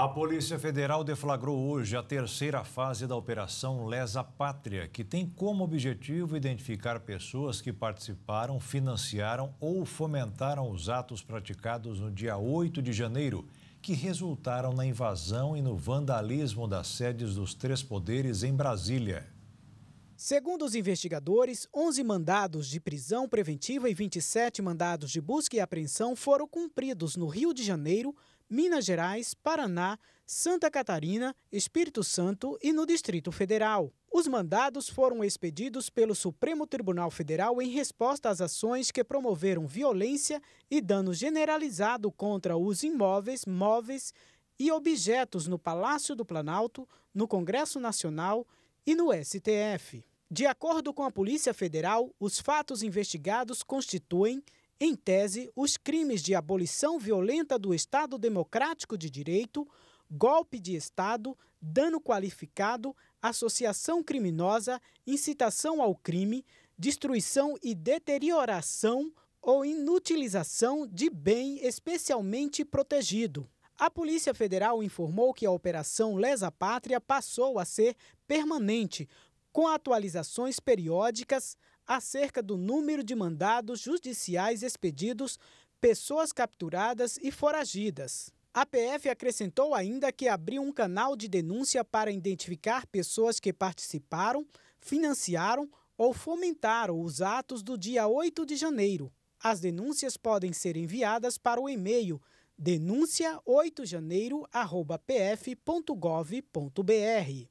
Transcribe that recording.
A Polícia Federal deflagrou hoje a terceira fase da Operação Lesa Pátria, que tem como objetivo identificar pessoas que participaram, financiaram ou fomentaram os atos praticados no dia 8 de janeiro, que resultaram na invasão e no vandalismo das sedes dos três poderes em Brasília. Segundo os investigadores, 11 mandados de prisão preventiva e 27 mandados de busca e apreensão foram cumpridos no Rio de Janeiro Minas Gerais, Paraná, Santa Catarina, Espírito Santo e no Distrito Federal. Os mandados foram expedidos pelo Supremo Tribunal Federal em resposta às ações que promoveram violência e dano generalizado contra os imóveis, móveis e objetos no Palácio do Planalto, no Congresso Nacional e no STF. De acordo com a Polícia Federal, os fatos investigados constituem em tese, os crimes de abolição violenta do Estado Democrático de Direito, golpe de Estado, dano qualificado, associação criminosa, incitação ao crime, destruição e deterioração ou inutilização de bem especialmente protegido. A Polícia Federal informou que a Operação Lesa Pátria passou a ser permanente, com atualizações periódicas, acerca do número de mandados judiciais expedidos, pessoas capturadas e foragidas. A PF acrescentou ainda que abriu um canal de denúncia para identificar pessoas que participaram, financiaram ou fomentaram os atos do dia 8 de janeiro. As denúncias podem ser enviadas para o e-mail denúncia8janeiro@pf.gov.br.